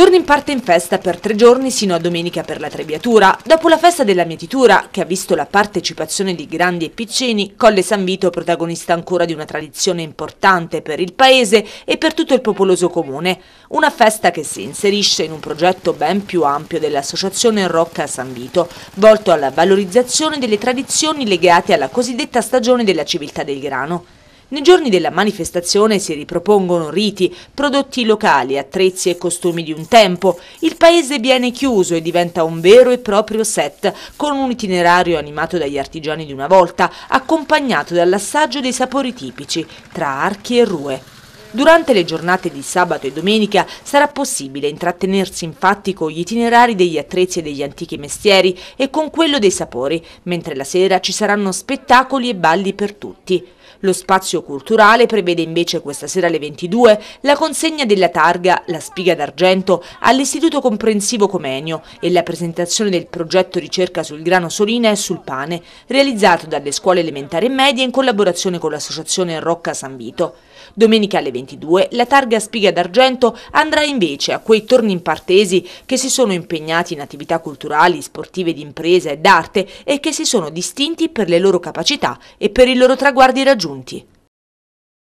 Torna in parte in festa per tre giorni sino a domenica per la Trebbiatura, dopo la festa della mietitura che ha visto la partecipazione di grandi e piccini, Colle San Vito protagonista ancora di una tradizione importante per il paese e per tutto il popoloso comune, una festa che si inserisce in un progetto ben più ampio dell'associazione Rocca San Vito, volto alla valorizzazione delle tradizioni legate alla cosiddetta stagione della civiltà del grano. Nei giorni della manifestazione si ripropongono riti, prodotti locali, attrezzi e costumi di un tempo. Il paese viene chiuso e diventa un vero e proprio set, con un itinerario animato dagli artigiani di una volta, accompagnato dall'assaggio dei sapori tipici, tra archi e rue. Durante le giornate di sabato e domenica sarà possibile intrattenersi infatti con gli itinerari degli attrezzi e degli antichi mestieri e con quello dei sapori, mentre la sera ci saranno spettacoli e balli per tutti. Lo spazio culturale prevede invece questa sera alle 22 la consegna della targa La Spiga d'Argento all'Istituto Comprensivo Comenio e la presentazione del progetto ricerca sul grano solina e sul pane, realizzato dalle scuole elementari e medie in collaborazione con l'associazione Rocca San Vito. Domenica alle 22 2022 la targa Spiga d'Argento andrà invece a quei torni impartesi che si sono impegnati in attività culturali, sportive di impresa e d'arte e che si sono distinti per le loro capacità e per i loro traguardi raggiunti.